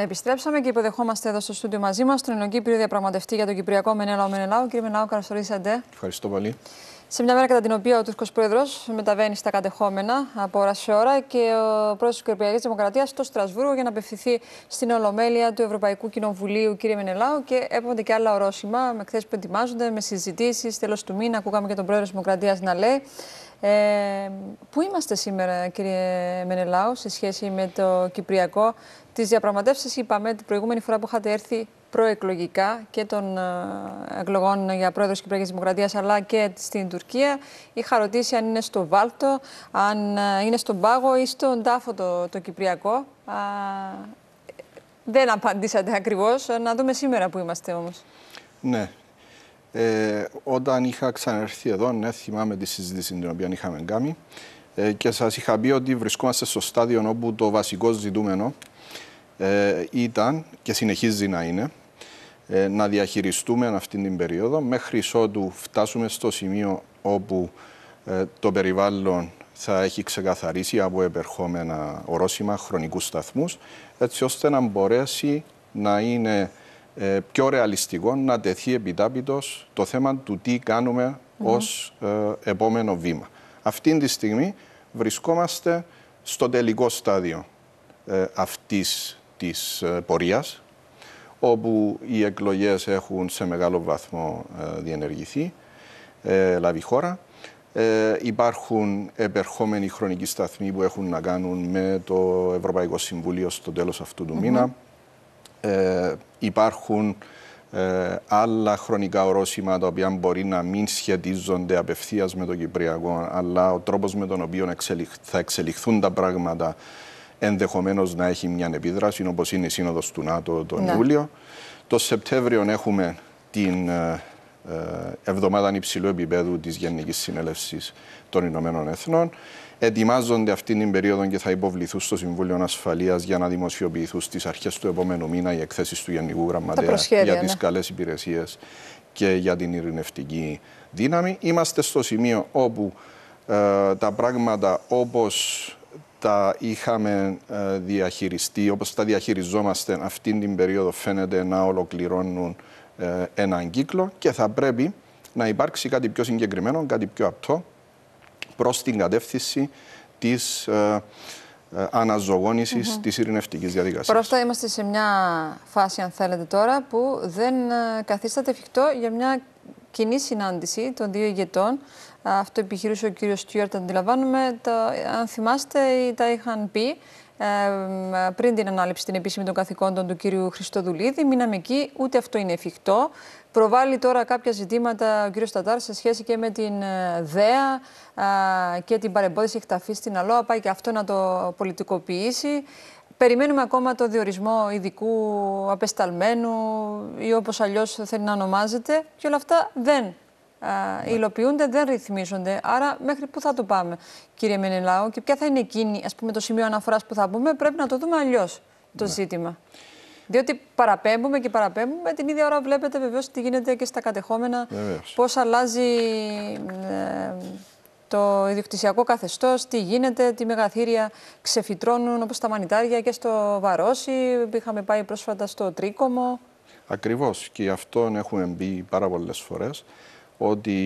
Επιστρέψαμε και υποδεχόμαστε εδώ στο στούντιο μαζί μας τον Ελληνοκύπριο διαπραγματευτή για τον Κυπριακό Μενέλαο Μενελάου. Κύριε Μενέλαου, καλώ Ευχαριστώ πολύ. Σε μια μέρα κατά την οποία ο Τούρκος Πρόεδρος μεταβαίνει στα κατεχόμενα από ώρα σε ώρα και ο πρόεδρος της Κυπριακής Δημοκρατίας στο Στρασβούργο για να απευθυνθεί στην Ολομέλεια του Ευρωπαϊκού Κοινοβουλίου, κύριε Μενελάου, και έπονται και άλλα ορόσημα με χθες που ετοιμάζονται, με συζητήσεις. Τέλος του μήνα, ακούγαμε και τον πρόεδρο της Δημοκρατίας να λέει. Ε, πού είμαστε σήμερα, κύριε Μενελάου, σε σχέση με το Κυπριακό. Τις διαπραγματεύσεις, είπαμε την προηγούμενη φορά που είχατε έρθει προεκλογικά και των ε, εκλογών για πρόεδρος Κυπριακής Δημοκρατίας αλλά και στην Τουρκία. Είχα ρωτήσει αν είναι στο Βάλτο, αν ε, είναι στον Πάγο ή στον Τάφο το, το Κυπριακό. δεν απαντήσατε ακριβώς. Να δούμε σήμερα που είμαστε όμως. Ναι, ε, όταν είχα ξαναρθεί εδώ, ναι, θυμάμαι τη συζήτηση την οποία είχαμε κάνει ε, και σας είχα πει ότι βρισκόμαστε στο στάδιο όπου το βασικό ζητούμενο ε, ήταν και συνεχίζει να είναι ε, να διαχειριστούμε αυτή την περίοδο μέχρι ότου φτάσουμε στο σημείο όπου το περιβάλλον θα έχει ξεκαθαρίσει από επερχόμενα ορόσημα χρονικούς σταθμούς, έτσι ώστε να μπορέσει να είναι ε, πιο ρεαλιστικό να τεθεί επιτάπητος το θέμα του τι κανουμε ως ε, επόμενο βήμα. Αυτή τη στιγμή βρισκόμαστε στο τελικό στάδιο ε, αυτής της πορείας, όπου οι εκλογές έχουν σε μεγάλο βαθμό διενεργηθεί, λάβει χώρα. Υπάρχουν επερχόμενοι χρονικοί σταθμοί που έχουν να κάνουν με το Ευρωπαϊκό Συμβουλίο στο τέλος αυτού του μήνα, ε, υπάρχουν ε, άλλα χρονικά ορόσημα τα οποία μπορεί να μην σχετίζονται απευθείας με το Κυπριακό, αλλά ο τρόπος με τον οποίο θα εξελιχθούν τα πράγματα ενδεχομένως να έχει μια επίδραση, όπως είναι η Σύνοδος του ΝΑΤΟ τον ναι. Ιούλιο. Το Σεπτέμβριο έχουμε την ε, εβδομάδα υψηλού επίπεδου της Γενικής Συνέλευσης των Ηνωμένων Εθνών ετοιμάζονται αυτήν την περίοδο και θα υποβληθούν στο Συμβούλιο Ασφαλείας για να δημοσιοποιηθούν στις αρχές του επόμενου μήνα οι εκθέσεις του Γενικού Γραμματέα για τις ναι. καλές υπηρεσίες και για την ειρηνευτική δύναμη. Είμαστε στο σημείο όπου ε, τα πράγματα όπως τα είχαμε ε, διαχειριστεί, όπως τα διαχειριζόμαστε αυτήν την περίοδο φαίνεται να ολοκληρώνουν ε, έναν κύκλο και θα πρέπει να υπάρξει κάτι πιο συγκεκριμένο, κάτι πιο απτό Προς την κατεύθυνση της ε, ε αναζωογόνησης mm -hmm. της ειρηνευτικής διαδικασίας. Παρ' είμαστε σε μια φάση, αν θέλετε, τώρα που δεν ε, καθίσταται εφικτό για μια κοινή συνάντηση των δύο ηγετών. Ε, αυτό επιχειρούσε ο κύριος Στιούαρτ, αντιλαμβάνομαι. Το, αν θυμάστε, τα είχαν πει πριν την ανάληψη την επίσημη των καθηκόντων του κύριου Χριστοδουλίδη. Μείναμε εκεί, ούτε αυτό είναι εφικτό προβάλλει τώρα κάποια ζητήματα ο κ. Στατάρ σε σχέση και με την ε, ΔΕΑ και την παρεμπόδιση εκταφή στην ΑΛΟΑ. Πάει και αυτό να το πολιτικοποιήσει. Περιμένουμε ακόμα το διορισμό ειδικού απεσταλμένου ή όπως αλλιώς θέλει να ονομάζεται και όλα αυτά δεν ναι. υλοποιούνται, δεν ρυθμίζονται. Άρα, μέχρι πού θα το πάμε, κύριε Μενελάου, και ποια θα είναι εκείνη, ας πούμε, το σημείο αναφοράς που θα πούμε, πρέπει να το δούμε αλλιώς το ναι. ζήτημα. Διότι παραπέμπουμε και παραπέμπουμε. Την ίδια ώρα βλέπετε βεβαίως τι γίνεται και στα κατεχόμενα. Πώς αλλάζει ε, το ιδιοκτησιακό καθεστώς, τι γίνεται, τι μεγαθύρια ξεφυτρώνουν όπως τα μανιτάρια και στο Βαρόσι. Είχαμε πάει πρόσφατα στο Τρίκομο. Ακριβώς. Και αυτό έχουμε μπει πάρα πολλές φορές ότι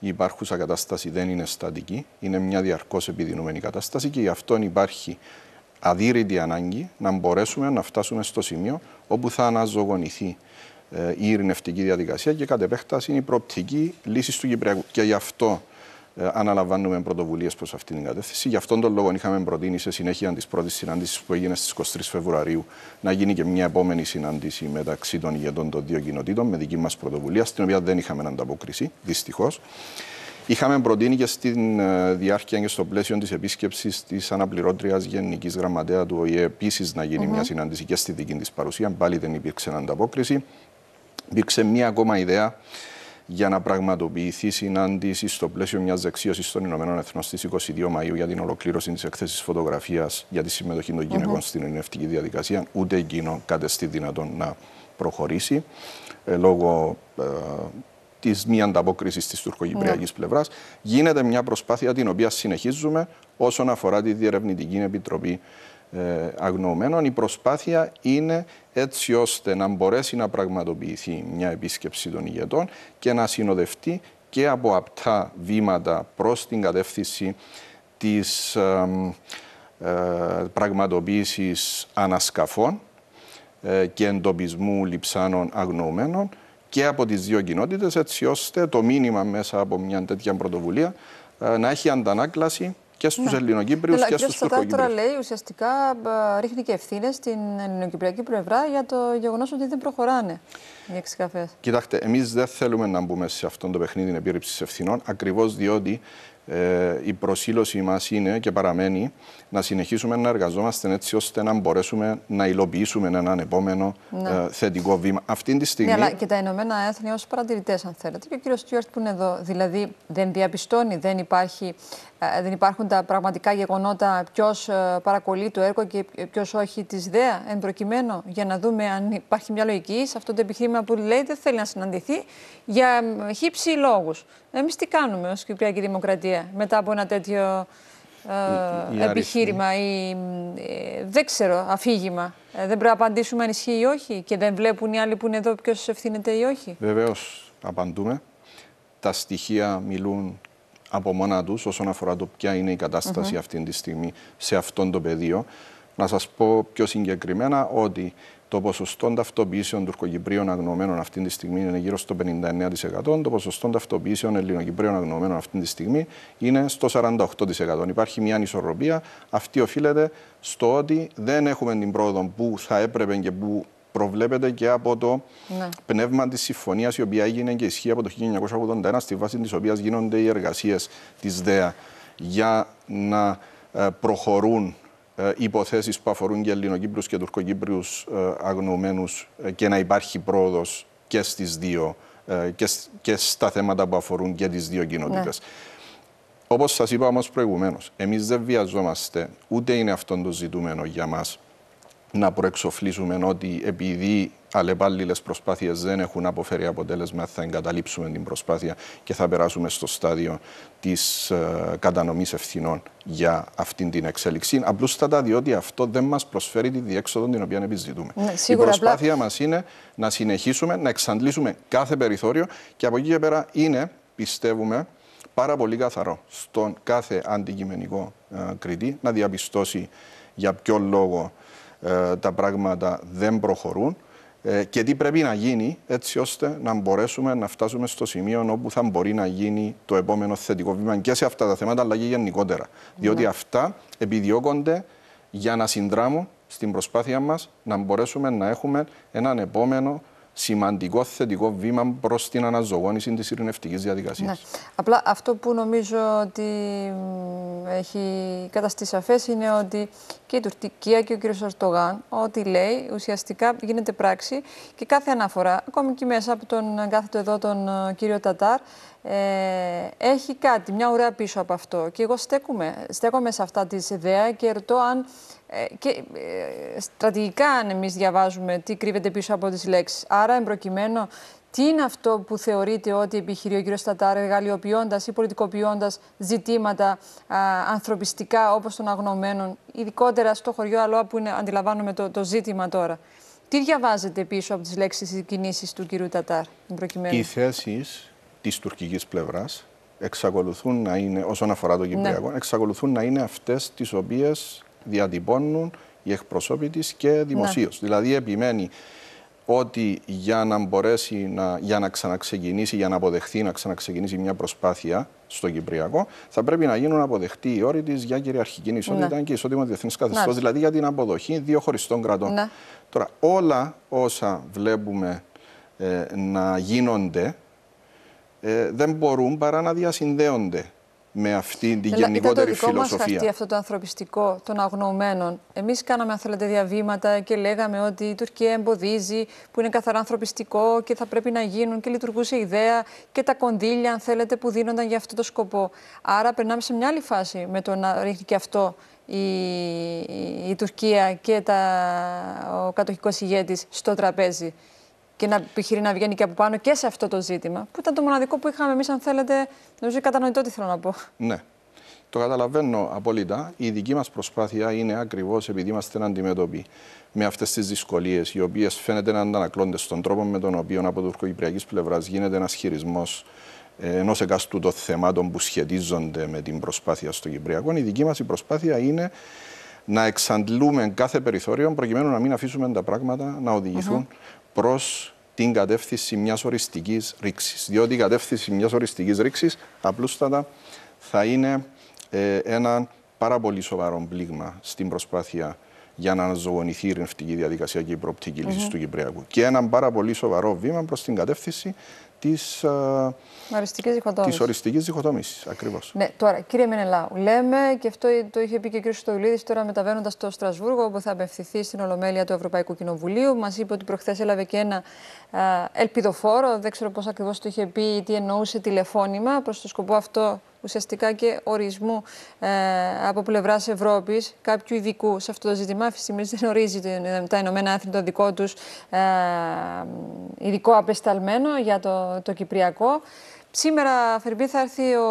η υπάρχουσα κατάσταση δεν είναι στατική, είναι μια διαρκώς επιδεινωμένη κατάσταση και γι' αυτό υπάρχει αδύρυτη ανάγκη να μπορέσουμε να φτάσουμε στο σημείο όπου θα αναζωογονηθεί ε, η ειρηνευτική διαδικασία και κατ' επέκταση είναι η προοπτική λύσης του Κυπριακού. Και γι' αυτό ε, αναλαμβάνουμε πρωτοβουλίες προς αυτήν την κατεύθυνση. Γι' αυτόν τον λόγο είχαμε προτείνει σε συνέχεια της πρώτης συνάντησης που έγινε στις 23 Φεβρουαρίου να γίνει και μια επόμενη συνάντηση μεταξύ των ηγετών των δύο κοινοτήτων με δική μας πρωτοβουλία, στην οποία δεν είχαμε ανταπόκριση, δυστυχώς. Είχαμε προτείνει και στην ε, διάρκεια και στο πλαίσιο της επίσκεψης της αναπληρώτριας Γενικής Γραμματέα του ΟΗΕ επίσης να γινει mm -hmm. μια συνάντηση και στη δική της παρουσία. Πάλι δεν υπήρξε ανταπόκριση. Υπήρξε μια ακόμα ιδέα για να πραγματοποιηθεί συνάντηση στο πλαίσιο μιας δεξίωσης των Ηνωμένων Εθνών στις 22 Μαου για την ολοκλήρωση της εκθέσης φωτογραφίας για τη συμμετοχή των γυναικών mm -hmm. στην ενευτική διαδικασία. Ούτε εκείνο κατεστεί δυνατόν να προχωρήσει ε, λόγω ε, της μη ανταπόκρισης της τουρκοκυπριακή ναι. πλευράς. Γίνεται μια προσπάθεια την οποία συνεχίζουμε όσον αφορά τη Διερευνητική Επιτροπή ε, Αγνοωμένων. Η προσπάθεια είναι έτσι ώστε να μπορέσει να πραγματοποιηθεί μια επίσκεψη των ηγετών και να συνοδευτεί και από απτά βήματα προς την κατεύθυνση της ε, ανασκαφών ε, και εντοπισμού λιψάνων αγνοωμένων και από τις δύο κοινότητες έτσι ώστε το μήνυμα μέσα από μια τέτοια πρωτοβουλία ε, να έχει αντανάκλαση και στους ναι. και στους Τουρκοκύπριους. Αλλά ο λέει ουσιαστικά ρίχνει και ευθύνες στην ελληνοκυπριακή πλευρά για το γεγονός ότι δεν προχωράνε οι εξικαφές. Κοιτάξτε, εμείς δεν θέλουμε να μπούμε σε αυτό το παιχνίδι επίρρηψης ευθυνών ακριβώς διότι ε, η προσήλωση μας είναι και παραμένει να συνεχίσουμε να εργαζόμαστε έτσι ώστε να μπορέσουμε να υλοποιήσουμε έναν επόμενο ναι. ε, θετικό βήμα. Αυτή τη ναι, στιγμή... Ναι, και τα Ηνωμένα Έθνη ως παρατηρητές αν θέλετε και ο κύριος Στιουαρτ που είναι εδώ, δηλαδή δεν διαπιστώνει, δεν υπάρχει ε, δεν υπάρχουν τα πραγματικά γεγονότα ποιος ε, παρακολεί το έργο και ποιος όχι τη ΔΕΑ εν προκειμένου για να δούμε αν υπάρχει μια λογική σε αυτό το επιχείρημα που λέει δεν θέλει να συναντηθεί για χύψη λόγους. Εμείς τι κάνουμε ως Κυπριακή Δημοκρατία μετά από ένα τέτοιο ε, επιχείρημα ή ε, δεν ξέρω, αφήγημα. δεν πρέπει να απαντήσουμε αν ισχύει ή όχι και δεν βλέπουν οι άλλοι που είναι εδώ ποιος ευθύνεται ή όχι. Βεβαίως απαντούμε. Τα στοιχεία μιλούν από μόνα τους όσον αφορά το ποια είναι η κατάσταση mm-hmm. αυτή τη στιγμή σε αυτό το πεδίο. Να σας πω πιο συγκεκριμένα ότι το ποσοστό ταυτοποιήσεων τουρκοκυπρίων αγνωμένων αυτή τη στιγμή είναι γύρω στο 59%. Το ποσοστό ταυτοποιήσεων ελληνοκυπρίων αγνωμένων αυτή τη στιγμή είναι στο 48%. Υπάρχει μια ανισορροπία. Αυτή οφείλεται στο ότι δεν έχουμε την πρόοδο που θα έπρεπε και που προβλέπεται και από το ναι. πνεύμα της συμφωνίας η οποία έγινε και ισχύει από το 1981, στη βάση της οποίας γίνονται οι εργασίες της ΔΕΑ για να ε, προχωρούν ε, υποθέσεις που αφορούν και Ελληνοκύπριου και Τουρκοκύπριους ε, αγνοωμένου και να υπάρχει πρόοδος και δύο και, στα θέματα που αφορούν και τις δύο κοινότητες. Ναι. Όπως σας είπα όμως προηγουμένως, εμείς δεν βιαζόμαστε, ούτε είναι αυτό το ζητούμενο για μας να προεξοφλήσουμε ότι επειδή αλλεπάλληλες προσπάθειες δεν έχουν αποφέρει αποτέλεσμα, θα εγκαταλείψουμε την προσπάθεια και θα περάσουμε στο στάδιο της ε, κατανομής ευθυνών για αυτή την εξέλιξη. Απλούστατα διότι αυτό δεν μας προσφέρει τη διέξοδο την οποία επιζητούμε. Ναι, Η προσπάθεια απλά... μας είναι να συνεχίσουμε να εξαντλήσουμε κάθε περιθώριο και από εκεί και πέρα είναι, πιστεύουμε, πάρα πολύ καθαρό στον κάθε αντικειμενικό ε, κριτή να διαπιστώσει για ποιο λόγο ε, τα πράγματα δεν προχωρούν ε, και τι πρέπει να γίνει έτσι ώστε να μπορέσουμε να φτάσουμε στο σημείο όπου θα μπορεί να γίνει το επόμενο θετικό βήμα και σε αυτά τα θέματα αλλά και γενικότερα. Ναι. Διότι αυτά επιδιώκονται για να συνδράμουν στην προσπάθεια μας να μπορέσουμε να έχουμε έναν επόμενο σημαντικό θετικό βήμα προς την αναζωογόνηση της ειρηνευτικής διαδικασίας. Ναι. Απλά αυτό που νομίζω ότι έχει καταστεί σαφές είναι ότι και η Τουρκία και ο κ. Αρτογάν, ό,τι λέει ουσιαστικά γίνεται πράξη και κάθε αναφορά, ακόμη και μέσα από τον κάθετο εδώ τον ε, κύριο Τατάρ, ε, έχει κάτι, μια ουρά πίσω από αυτό. Και εγώ στέκομαι, στέκομαι σε αυτά τις ιδέα και ρωτώ αν ε, και, ε, στρατηγικά αν εμείς διαβάζουμε τι κρύβεται πίσω από τις λέξεις. Άρα, εμπροκειμένο, τι είναι αυτό που θεωρείτε ότι επιχειρεί ο κ. Στατάρ εργαλειοποιώντας ή πολιτικοποιώντας ζητήματα α, ανθρωπιστικά όπως των αγνωμένων, ειδικότερα στο χωριό Αλόα που είναι, αντιλαμβάνομαι το, το ζήτημα τώρα. Τι διαβάζετε πίσω από τις λέξεις κινήσεις του κ. Τατάρ, Η θέση της τουρκικής πλευράς εξακολουθούν να είναι, όσον αφορά το Κυπριακό, ναι. εξακολουθούν να είναι αυτές τις οποίες διατυπώνουν οι εκπροσώποι και ναι. δημοσίως. Δηλαδή επιμένει ότι για να μπορέσει να, για να ξαναξεκινήσει, για να αποδεχθεί να ξαναξεκινήσει μια προσπάθεια στο Κυπριακό, θα πρέπει να γίνουν αποδεκτοί οι όροι της για κυριαρχική ισότητα ναι. και ισότιμο διεθνής καθεστώς, δηλαδή για την αποδοχή δύο χωριστών κρατών. Ναι. Τώρα, όλα όσα βλέπουμε ε, να γίνονται ε, δεν μπορούν παρά να διασυνδέονται με αυτή την γενικότερη ήταν το δικό φιλοσοφία. Μας αυτό το ανθρωπιστικό των αγνοωμένων. Εμείς κάναμε, αν θέλετε, διαβήματα και λέγαμε ότι η Τουρκία εμποδίζει, που είναι καθαρά ανθρωπιστικό και θα πρέπει να γίνουν και λειτουργούσε η ιδέα και τα κονδύλια, αν θέλετε, που δίνονταν για αυτό το σκοπό. Άρα, περνάμε σε μια άλλη φάση με το να ρίχνει και αυτό η, Τουρκία και τα, ο κατοχικός ηγέτης στο τραπέζι και να επιχειρεί να βγαίνει και από πάνω και σε αυτό το ζήτημα, που ήταν το μοναδικό που είχαμε εμείς, αν θέλετε, νομίζω κατανοητό τι θέλω να πω. Ναι. Το καταλαβαίνω απόλυτα. Η δική μας προσπάθεια είναι ακριβώς επειδή είμαστε αντιμέτωποι με αυτές τις δυσκολίες, οι οποίες φαίνεται να αντανακλώνται στον τρόπο με τον οποίο από τουρκοκυπριακής πλευράς γίνεται ένας χειρισμός ε, ενός εκάστου των θεμάτων που σχετίζονται με την προσπάθεια στο Κυπριακό. Η δική μας προσπάθεια είναι να εξαντλούμε κάθε περιθώριο προκειμένου να μην αφήσουμε τα πράγματα να οδηγηθούν mm προς την κατεύθυνση μιας οριστικής ρήξης. Διότι η κατεύθυνση μιας οριστικής ρήξης απλούστατα θα είναι ε, ένα πάρα πολύ σοβαρό πλήγμα στην προσπάθεια για να αναζωογονηθεί η ειρηνευτική διαδικασία και η προοπτική λύσης του Κυπριακού. Και ένα πάρα πολύ σοβαρό βήμα προς την κατεύθυνση ε, της, οριστικής διχοτόμησης. Της ακριβώς. Ναι, τώρα, κύριε Μενελάου, λέμε, και αυτό το είχε πει και ο κ. Στοιλίδης, τώρα μεταβαίνοντας στο Στρασβούργο, όπου θα απευθυνθεί στην Ολομέλεια του Ευρωπαϊκού Κοινοβουλίου. Μας είπε ότι προχθές έλαβε και ένα α, ε, ελπιδοφόρο, δεν ξέρω πώς ακριβώς το είχε πει τι εννοούσε τηλεφώνημα. Προς το σκοπό αυτό ουσιαστικά και ορισμού ε, από πλευράς Ευρώπης, κάποιου ειδικού σε αυτό το ζήτημα. Αυτή τη στιγμή δεν ορίζει τα Ηνωμένα Έθνη το δικό τους ε, ειδικό απεσταλμένο για το, το Κυπριακό. Σήμερα, Φερμπή, θα έρθει ο,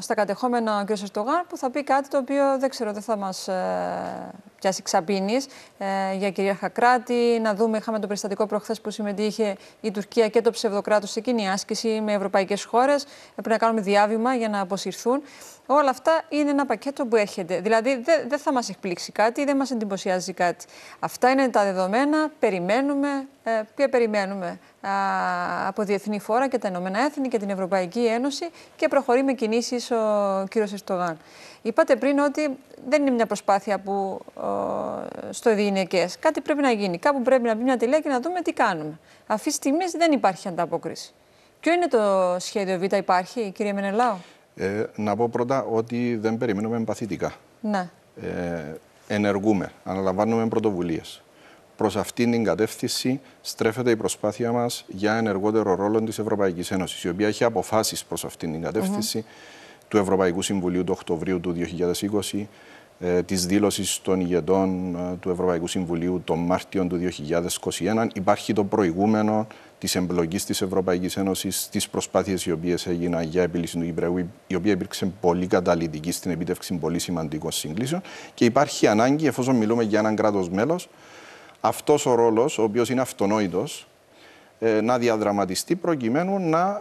στα κατεχόμενα ο κ. Ερτογάν που θα πει κάτι το οποίο δεν ξέρω, δεν θα μας ε, πιάσει ξαπίνη ε, για κυρία κράτη. Να δούμε, είχαμε το περιστατικό προχθές που συμμετείχε η Τουρκία και το ψευδοκράτος σε κοινή άσκηση με ευρωπαϊκές χώρες. Πρέπει να κάνουμε διάβημα για να αποσυρθούν. Όλα αυτά είναι ένα πακέτο που έρχεται. Δηλαδή δεν δε θα μας εκπλήξει κάτι, δεν μας εντυπωσιάζει κάτι. Αυτά είναι τα δεδομένα. Περιμένουμε. Ε, περιμένουμε α, από διεθνή φόρα και τα Ηνωμένα Έθνη και την Ευρωπαϊκή Ένωση και προχωρεί με κινήσεις ο κύριος Ερτογάν. Είπατε πριν ότι δεν είναι μια προσπάθεια που στο διηνεκέ. Κάτι πρέπει να γίνει. Κάπου πρέπει να μπει μια τελεία και να δούμε τι κάνουμε. Αυτή τη στιγμή δεν υπάρχει ανταπόκριση. Ποιο είναι το σχέδιο Β, υπάρχει, κύριε Μενελάου. Ε, να πω πρώτα ότι δεν περιμένουμε παθητικά. Ναι. Ε, ενεργούμε, αναλαμβάνουμε πρωτοβουλίες. Προς αυτήν την κατεύθυνση στρέφεται η προσπάθεια μας για ενεργότερο ρόλο της Ευρωπαϊκής Ένωσης, η οποία έχει αποφάσεις προς αυτήν την κατεύθυνση του Ευρωπαϊκού Συμβουλίου του Οκτωβρίου του 2020 ε, της δήλωσης των ηγετών ε, του Ευρωπαϊκού Συμβουλίου τον Μάρτιο του 2021. Υπάρχει το προηγούμενο της εμπλοκής της Ευρωπαϊκής Ένωσης στις προσπάθειες οι οποίες έγιναν για επίλυση του Κυπριακού, η οποία υπήρξε πολύ καταλητική στην επίτευξη πολύ σημαντικών συγκλήσεων και υπάρχει ανάγκη, εφόσον μιλούμε για έναν κράτος μέλος. Αυτός ο ρόλος ο οποίος είναι αυτονόητος. Ε, να διαδραματιστεί προκειμένου να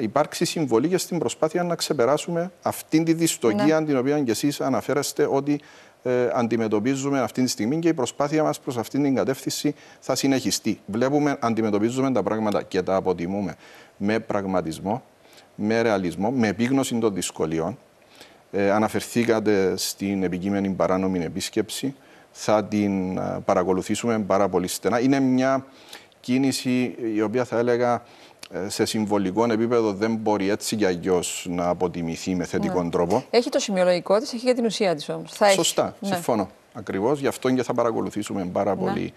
υπάρξει συμβολή και στην προσπάθεια να ξεπεράσουμε αυτήν τη δυστοκία ναι. την οποία και εσείς αναφέρεστε ότι ε, αντιμετωπίζουμε αυτή τη στιγμή και η προσπάθεια μας προς αυτήν την κατεύθυνση θα συνεχιστεί. Βλέπουμε, αντιμετωπίζουμε τα πράγματα και τα αποτιμούμε με πραγματισμό, με ρεαλισμό, με επίγνωση των δυσκολιών. Ε, αναφερθήκατε στην επικείμενη παράνομη επίσκεψη. Θα την ε, παρακολουθήσουμε πάρα πολύ στενά. Είναι μια κίνηση η οποία θα έλεγα ε, σε συμβολικό επίπεδο δεν μπορεί έτσι για αλλιώ να αποτιμηθεί με θετικό ναι. τρόπο. Έχει το σημειολογικό της, έχει και την ουσία της όμως. Σωστά, έχει... Ναι. συμφωνώ. Ναι. Ακριβώς γι' αυτό και θα παρακολουθήσουμε πάρα ναι. πολύ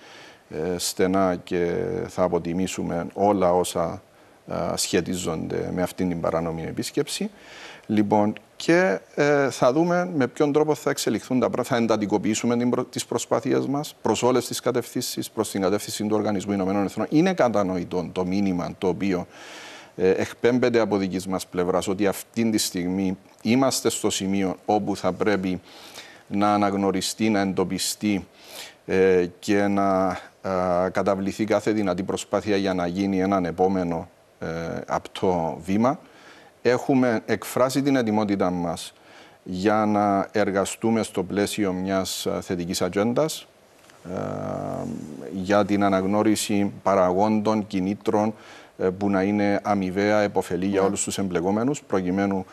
ε, στενά και θα αποτιμήσουμε όλα όσα ε, σχετίζονται με αυτήν την παράνομη επίσκεψη. Λοιπόν, και ε, θα δούμε με ποιον τρόπο θα εξελιχθούν τα πράγματα. Θα εντατικοποιήσουμε προ... τις προσπάθειές μας προς όλες τις κατευθύνσεις, προς την κατεύθυνση του Οργανισμού Ηνωμένων Εθνών. Είναι κατανοητό το μήνυμα το οποίο ε, εκπέμπεται από δικής μας πλευράς ότι αυτή τη στιγμή είμαστε στο σημείο όπου θα πρέπει να αναγνωριστεί, να εντοπιστεί ε, και να καταβληθεί κάθε δυνατή προσπάθεια για να γίνει έναν επόμενο ε, απτό βήμα έχουμε εκφράσει την ετοιμότητά μας για να εργαστούμε στο πλαίσιο μιας ε, θετικής ατζέντας ε, για την αναγνώριση παραγόντων, κινήτρων ε, που να είναι αμοιβαία, επωφελή για ναι. όλους τους εμπλεκόμενους προκειμένου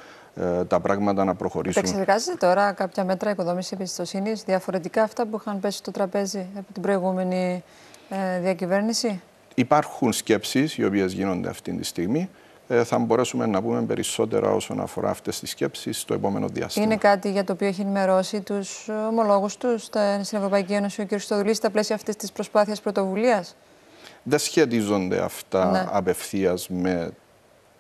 τα πράγματα να προχωρήσουν. Επεξεργάζεται τώρα κάποια μέτρα οικοδόμησης εμπιστοσύνης διαφορετικά αυτά που είχαν πέσει στο τραπέζι από την προηγούμενη διακυβέρνηση. Υπάρχουν σκέψεις οι οποίες γίνονται αυτή τη στιγμή. Ε, θα μπορέσουμε να πούμε περισσότερα όσον αφορά αυτές τις σκέψεις στο επόμενο διάστημα. Είναι κάτι για το οποίο έχει ενημερώσει τους ομολόγους τους στην Ευρωπαϊκή Ένωση ο κ. Στοδουλή στα πλαίσια αυτής της προσπάθειας πρωτοβουλίας. Δεν σχετίζονται αυτά ναι. απευθείας με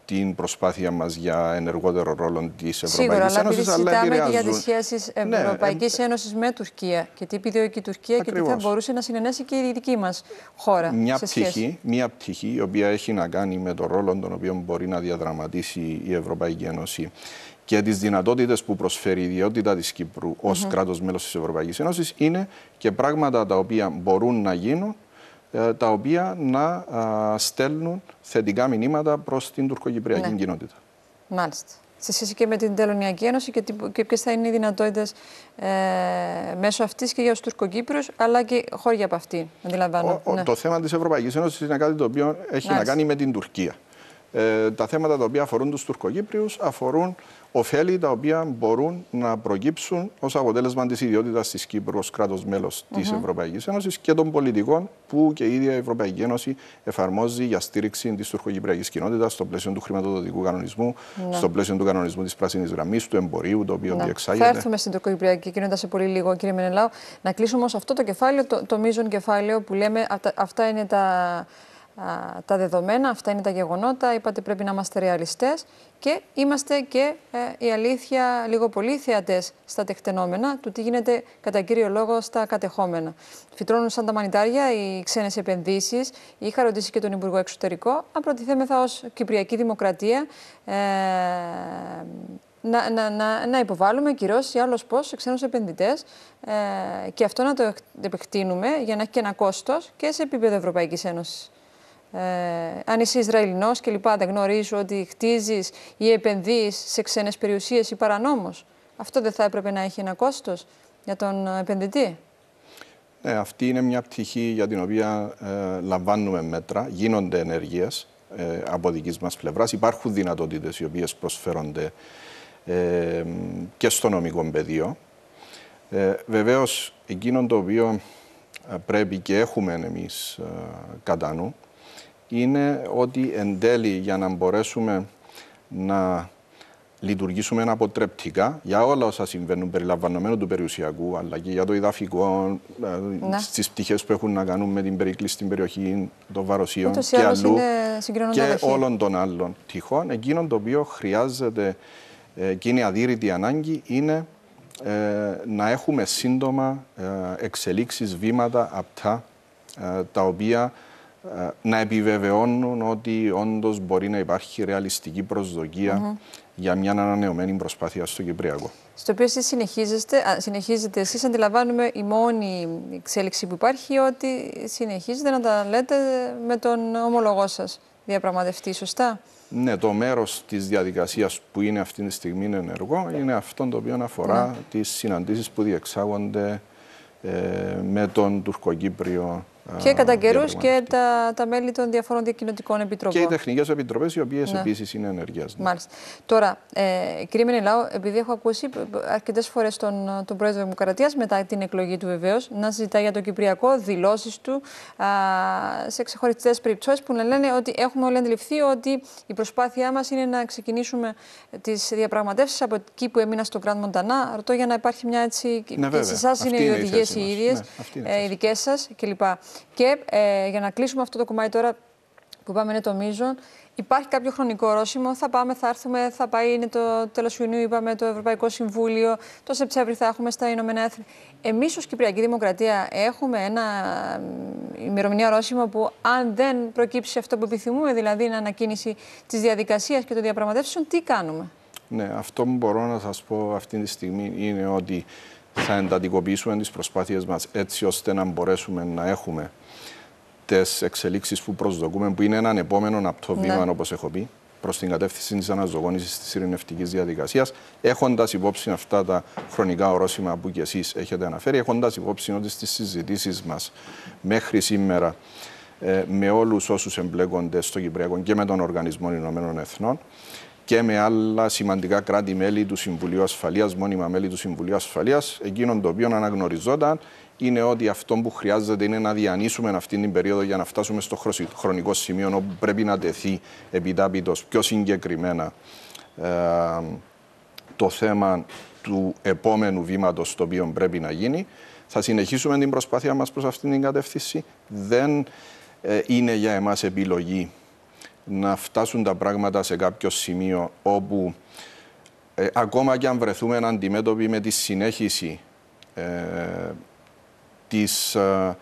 την προσπάθεια μας για ενεργότερο ρόλο της Ευρωπαϊκής Ένωση. Αλλά συζητάμε και για τις σχέσεις Ευρωπαϊκή ναι, Ένωσης με Τουρκία και τι επιδιώκει η Τουρκία ακριβώς. και τι θα μπορούσε να συνενέσει και η δική μας χώρα. Μια πτυχή, μια πτυχή η οποία έχει να κάνει με το ρόλο τον οποίο μπορεί να διαδραματίσει η Ευρωπαϊκή Ένωση και τις δυνατότητες που προσφέρει η ιδιότητα της Κύπρου ως mm -hmm. κράτος μέλος της Ευρωπαϊκής Ένωσης είναι και πράγματα τα οποία μπορούν να γίνουν ε, τα οποία να στέλνουν θετικά μηνύματα προς την τουρκοκυπριακή ναι. κοινότητα. Μάλιστα. Σε σχέση και με την Τελωνιακή Ένωση και, και ποιες θα είναι οι δυνατότητες ε, μέσω αυτής και για τους Τουρκοκύπριους, αλλά και χώρια από αυτή, αντιλαμβάνω. Ο, ναι. Το θέμα της Ευρωπαϊκής Ένωσης είναι κάτι το οποίο έχει να κάνει με την Τουρκία. Ε, τα θέματα τα οποία αφορούν τους Τουρκοκύπριους αφορούν Οφέλη τα οποία μπορούν να προκύψουν ως αποτέλεσμα της ιδιότητας της Κύπρου ω κράτος μέλος mm-hmm. της Ευρωπαϊκής Ένωσης και των πολιτικών που και η ίδια η Ευρωπαϊκή Ένωση εφαρμόζει για στήριξη της τουρκοκυπριακής κοινότητας στο πλαίσιο του χρηματοδοτικού κανονισμού, ναι. στο πλαίσιο του κανονισμού της πράσινης γραμμής, του εμπορίου, το οποίο ναι. διεξάγεται. Θα έρθουμε στην τουρκοκυπριακή κοινότητα σε πολύ λίγο, κύριε Μενελάου. Να κλείσουμε όμως αυτό το κεφάλαιο, το, το μείζον κεφάλαιο που λέμε, αυτά είναι τα τα δεδομένα, αυτά είναι τα γεγονότα. Είπατε πρέπει να είμαστε ρεαλιστές και είμαστε και ε, η αλήθεια λίγο πολύ θεατέ στα τεκτενόμενα του τι γίνεται κατά κύριο λόγο στα κατεχόμενα. Φυτρώνουν σαν τα μανιτάρια οι ξένες επενδύσεις Είχα ρωτήσει και τον Υπουργό Εξωτερικό αν προτιθέμεθα ως Κυπριακή Δημοκρατία ε, να, να, να, να υποβάλουμε κυρώσεις άλλος πώς σε ξένους επενδυτές ε, και αυτό να το επεκτείνουμε για να έχει και ένα κόστος και σε επίπεδο Ευρωπαϊκής Ένωσης. Ε, αν είσαι Ισραηλινός και λοιπά, δεν γνωρίζω ότι χτίζεις ή επενδύεις σε ξένες περιουσίες ή παρανόμως. Αυτό δεν θα έπρεπε να έχει ένα κόστος για τον ε, επενδυτή. Ναι, αυτή είναι μια πτυχή για την οποία ε, λαμβάνουμε μέτρα. Γίνονται ενεργείες ε, από δικής μας πλευράς. Υπάρχουν δυνατότητες οι οποίες προσφέρονται και στο νομικό πεδίο. Ε, Βεβαίως, εκείνο το οποίο πρέπει και έχουμε εμείς κατά νου είναι ότι εν τέλει για να μπορέσουμε να λειτουργήσουμε αποτρεπτικά για όλα όσα συμβαίνουν περιλαμβανομένου του περιουσιακού, αλλά και για το υδαφικό, ε, ναι. στις πτυχές που έχουν να κάνουν με την περίκληση στην περιοχή των βαροσίων και αλλού και όλων των άλλων τυχών. Εκείνο το οποίο χρειάζεται ε, και είναι αδύρυτη ανάγκη είναι ε, να έχουμε σύντομα εξελίξεις, βήματα αυτά τα οποία ε, να επιβεβαιώνουν ότι όντως μπορεί να υπάρχει ρεαλιστική προσδοκία mm-hmm. για μια ανανεωμένη προσπάθεια στο Κυπριακό. Στο οποίο εσείς συνεχίζετε, συνεχίζετε εσείς αντιλαμβάνουμε η μόνη εξέλιξη που υπάρχει ότι συνεχίζετε να τα λέτε με τον ομολογό σας, διαπραγματευτή, σωστά. Ναι, το μέρος της διαδικασίας που είναι αυτή τη στιγμή ενεργό είναι αυτό το οποίο αφορά ναι. τις συναντήσεις που διεξάγονται ε, με τον Τουρκοκύπριο και κατά καιρού και τα, τα μέλη των διαφορών διακοινωτικών επιτροπών. Και οι τεχνικές επιτροπές, οι οποίες ναι. επίσης είναι ενεργέ. Ναι. Μάλιστα. Τώρα, ε, κύριε Μενελάου, επειδή έχω ακούσει αρκετές φορές τον, τον πρόεδρο Δημοκρατία μετά την εκλογή του βεβαίως να ζητά για το Κυπριακό δηλώσεις του α, σε ξεχωριστές περιπτώσεις που να λένε ότι έχουμε όλοι αντιληφθεί ότι η προσπάθειά μας είναι να ξεκινήσουμε τις διαπραγματεύσεις από εκεί που έμεινα στο Grand Montana. Ρωτώ για να υπάρχει μια έτσι. Ναι, και σε εσάς είναι οι οδηγίε οι ίδιες, ναι, ε, οι δικές σας κλπ. Και ε, για να κλείσουμε αυτό το κομμάτι τώρα που πάμε είναι το μείζον. Υπάρχει κάποιο χρονικό ορόσημο. Θα πάμε, θα έρθουμε, θα πάει, είναι το τέλος Ιουνίου, είπαμε, το Ευρωπαϊκό Συμβούλιο. Το Σεπτέμβρη θα έχουμε στα Ηνωμένα Έθνη. Εμείς ως Κυπριακή Δημοκρατία έχουμε ένα ημερομηνία ορόσημο που, αν δεν προκύψει αυτό που επιθυμούμε, δηλαδή είναι ανακοίνηση της διαδικασίας και των διαπραγματεύσεων, τι κάνουμε. Ναι, αυτό που μπορώ να σας πω αυτή τη στιγμή είναι ότι θα εντατικοποιήσουμε τις προσπάθειες μας έτσι ώστε να μπορέσουμε να έχουμε τις εξελίξεις που προσδοκούμε, που είναι έναν επόμενο από το ναι. βήμα, ναι. όπως έχω πει, προς την κατεύθυνση της αναζωογόνησης της ειρηνευτικής διαδικασίας έχοντας υπόψη αυτά τα χρονικά ορόσημα που κι εσείς έχετε αναφέρει, έχοντας υπόψη ότι στις συζητήσεις μας μέχρι σήμερα ε, με όλους όσους εμπλέκονται στο Κυπριακό και με τον Οργανισμό Ηνωμένων Εθνών, και με άλλα σημαντικά κράτη-μέλη του Συμβουλίου Ασφαλείας, μόνιμα μέλη του Συμβουλίου Ασφαλείας. Εκείνο το οποίο αναγνωριζόταν είναι ότι αυτό που χρειάζεται είναι να διανύσουμε αυτή την περίοδο για να φτάσουμε στο χρονικό σημείο όπου πρέπει να τεθεί επιτάπητος πιο συγκεκριμένα ε, το θέμα του επόμενου βήματος το οποίο πρέπει να γίνει. Θα συνεχίσουμε την προσπάθεια μας προς αυτή την κατεύθυνση. Δεν ε, είναι για εμάς επιλογή να φτάσουν τα πράγματα σε κάποιο σημείο όπου ε, ακόμα και αν βρεθούμε αντιμέτωποι με τη συνέχιση ε, της ε,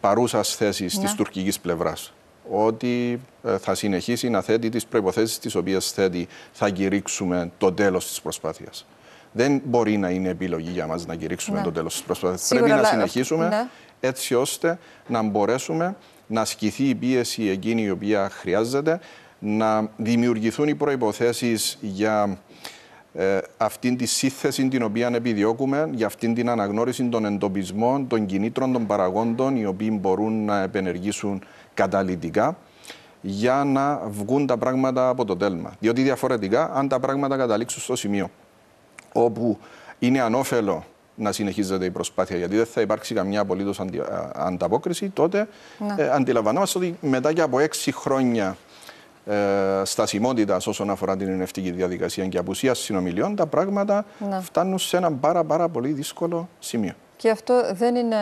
παρούσας θέσης της ναι. τουρκικής πλευράς ότι ε, θα συνεχίσει να θέτει τις προϋποθέσεις τις οποίες θέτει θα κηρύξουμε το τέλος της προσπάθειας. Δεν μπορεί να είναι επιλογή για μας να κηρύξουμε ναι. το τέλος της προσπάθειας. Πρέπει να συνεχίσουμε ναι. έτσι ώστε να μπορέσουμε να ασκηθεί η πίεση εκείνη η οποία χρειάζεται, να δημιουργηθούν οι προϋποθέσεις για ε, αυτήν τη σύνθεση την οποία επιδιώκουμε, για αυτήν την αναγνώριση των εντοπισμών, των κινήτρων, των παραγόντων, οι οποίοι μπορούν να επενεργήσουν καταλυτικά, για να βγουν τα πράγματα από το τέλμα. Διότι διαφορετικά, αν τα πράγματα καταλήξουν στο σημείο όπου είναι ανώφελο να συνεχίζεται η προσπάθεια, γιατί δεν θα υπάρξει καμιά απολύτως ανταπόκριση, τότε ναι. ε, αντιλαμβανόμαστε ότι μετά και από έξι χρόνια ε, στασιμότητας όσον αφορά την ειρηνευτική διαδικασία και απουσία συνομιλιών, τα πράγματα ναι. φτάνουν σε ένα πάρα, πάρα πολύ δύσκολο σημείο. Και αυτό δεν είναι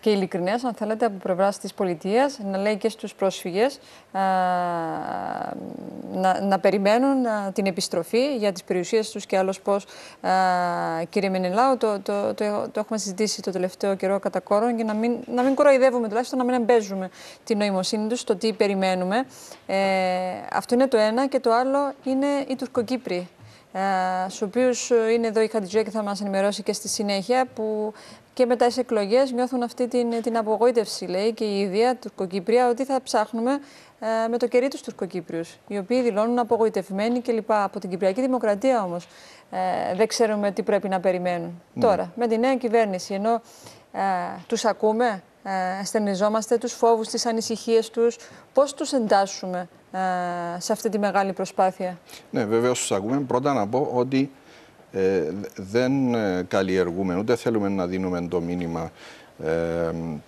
και ειλικρινές, αν θέλετε, από πλευράς της πολιτείας να λέει και στους πρόσφυγες να, να περιμένουν την επιστροφή για τις περιουσίες τους και άλλος πώς. Κύριε Μενελάου, το, το, το, έχουμε συζητήσει το τελευταίο καιρό κατά κόρον και να μην, να μην κοροϊδεύουμε τουλάχιστον, να μην εμπέζουμε την νοημοσύνη τους το τι περιμένουμε. Ε, αυτό είναι το ένα. Και το άλλο είναι οι Τουρκοκύπροι ε, στους οποίους ε, είναι εδώ η Χατζέ και θα μας ενημερώσει και στη συνέχεια, που και μετά τις εκλογές νιώθουν αυτή την, την απογοήτευση, λέει και η ίδια τουρκοκύπρια, ότι θα ψάχνουμε ε, με το κερί τους Τουρκοκύπριους, οι οποίοι δηλώνουν απογοητευμένοι κλπ. Από την Κυπριακή Δημοκρατία όμως ε, δεν ξέρουμε τι πρέπει να περιμένουν. Ναι. Τώρα, με τη νέα κυβέρνηση, ενώ ε, τους ακούμε, ε, στενιζόμαστε τους φόβους, τις ανησυχίες τους, πώς τους εντάσσουμε ε, σε αυτή τη μεγάλη προσπάθεια. Ναι, βέβαια όσους ακούμε. Πρώτα να πω ότι ε, δεν ε, καλλιεργούμε, ούτε θέλουμε να δίνουμε το μήνυμα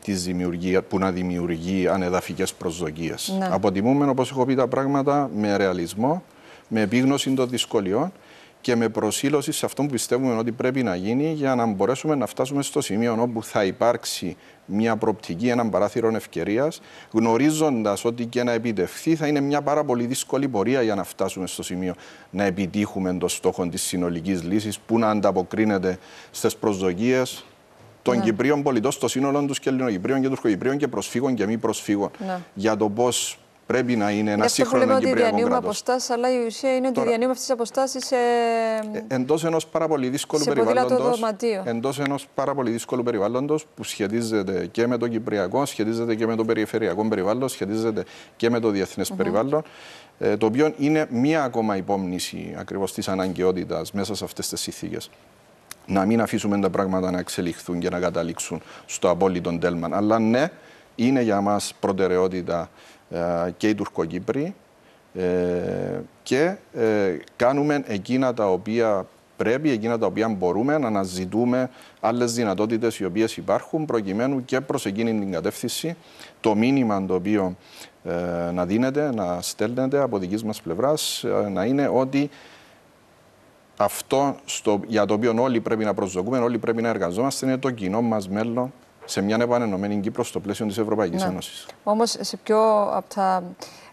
της δημιουργία, που να δημιουργεί ανεδαφικές προσδοκίες. Ναι. Αποτιμούμε, όπως έχω πει, τα πράγματα με ρεαλισμό, με επίγνωση των δυσκολιών και με προσήλωση σε αυτό που πιστεύουμε ότι πρέπει να γίνει για να μπορέσουμε να φτάσουμε στο σημείο όπου θα υπάρξει μια προπτική, έναν παράθυρο ευκαιρίας, γνωρίζοντας ότι και να επιτευχθεί θα είναι μια πάρα πολύ δύσκολη πορεία για να φτάσουμε στο σημείο να επιτύχουμε το στόχο της συνολικής λύσης που να ανταποκρίνεται στις προσδοκίες των ναι. Κυπρίων πολιτών, στο σύνολο τους και Ελληνοκυπρίων και Τουρκοκυπρίων και προσφύγων και μη προσφύγων. Ναι. Για το πώς πρέπει να είναι ένα σύγχρονο κυπριακό κράτος. Αυτό που διανύουμε αποστάσεις, αλλά η ουσία είναι ότι διανύουμε αυτές τις αποστάσεις σε... Ε, εντός ενός πάρα πολύ δύσκολου περιβάλλοντος, εντός ενός πάρα πολύ δύσκολου περιβάλλοντος που σχετίζεται και με το κυπριακό, σχετίζεται και με το περιφερειακό περιβάλλον, σχετίζεται και με το διεθνές mm -hmm. περιβάλλον ε, το οποίο είναι μία ακόμα υπόμνηση ακριβώς της αναγκαιότητας μέσα σε αυτές τις ηθίκες. να μην αφήσουμε τα πράγματα να εξελιχθούν και να καταλήξουν στο απόλυτο τέλμα. Αλλά ναι, είναι για μας προτεραιότητα ε, και οι Τουρκοκύπροι ε, και ε, κάνουμε εκείνα τα οποία πρέπει, εκείνα τα οποία μπορούμε να αναζητούμε άλλες δυνατότητες οι οποίες υπάρχουν, προκειμένου και προς εκείνη την κατεύθυνση το μήνυμα το οποίο να δίνεται, να στέλνεται από δικής μας πλευράς να είναι ότι αυτό στο, για το οποίο όλοι πρέπει να προσδοκούμε, όλοι πρέπει να εργαζόμαστε, είναι το κοινό μας μέλλον σε μια επανενωμένη Κύπρο στο πλαίσιο της Ευρωπαϊκής ναι. Ένωσης. Όμως, σε ποιο από τα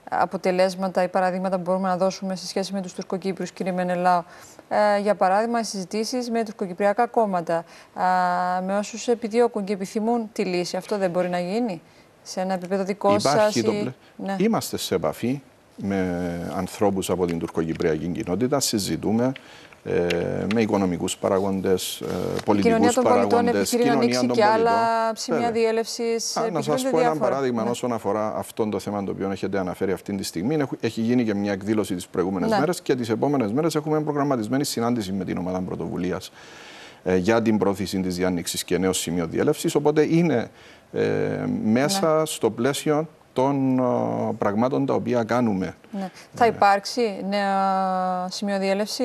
αποτελέσματα ή παραδείγματα που μπορούμε να δώσουμε σε σχέση με τους Τουρκοκύπριους, κύριε Μενελάου, ε, για παράδειγμα, συζητήσεις με τουρκοκυπριακά κόμματα, ε, με όσους επιδιώκουν και επιθυμούν τη λύση. Αυτό δεν μπορεί να γίνει σε ένα επίπεδο δικό σα. Ναι. Είμαστε σε επαφή με ανθρώπους από την τουρκοκυπριακή κοινότητα, συζητούμε. Ε, με οικονομικούς παραγόντες, ε, πολιτικούς κοινωνία παραγόντες, κοινωνία των πολιτών. και άλλα σημεία διέλευσης. να σας πω ένα παράδειγμα ναι. όσον αφορά αυτό το θέμα το οποίο έχετε αναφέρει αυτή τη στιγμή. Έχει γίνει και μια εκδήλωση τις προηγούμενες ναι. μέρες και τις επόμενες μέρες έχουμε προγραμματισμένη συνάντηση με την ομάδα πρωτοβουλίας ε, για την πρόθεση της διάνοιξης και νέο σημείο διέλευσης. Οπότε είναι ε, ναι. μέσα ναι. στο πλαίσιο των ε, πραγμάτων τα οποία κάνουμε. Ναι. Θα ναι. υπάρξει νέα σημείο διέλευσης,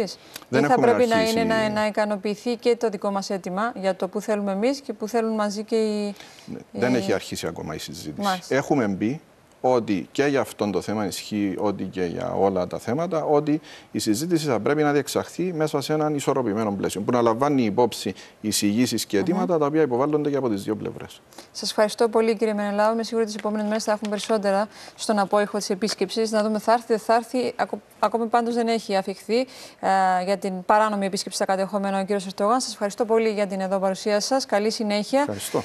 ή θα πρέπει να είναι να, ικανοποιηθεί και το δικό μας αίτημα για το που θέλουμε εμείς και που θέλουν μαζί και οι. Ναι. Δεν έχει αρχίσει ακόμα η συζήτηση. Έχουμε μπει ότι και για αυτό το θέμα ισχύει, ότι και για όλα τα θέματα, ότι η συζήτηση θα πρέπει να διεξαχθεί μέσα σε έναν ισορροπημένο πλαίσιο που να λαμβάνει υπόψη εισηγήσεις και αιτήματα mm -hmm. τα οποία υποβάλλονται και από τις δύο πλευρές. Σας ευχαριστώ πολύ, κύριε Μενελάου. Είμαι σίγουρη ότι τις επόμενες μέρες θα έχουμε περισσότερα στον απόϊχο της επίσκεψης. Να δούμε, θα έρθει, δεν θα έρθει. Ακόμη πάντως δεν έχει αφηχθεί ε, για την παράνομη επίσκεψη στα κατεχόμενα ο κύριος Ερτογάν. Σας ευχαριστώ πολύ για την εδώ παρουσία σας. Καλή συνέχεια. Ευχαριστώ.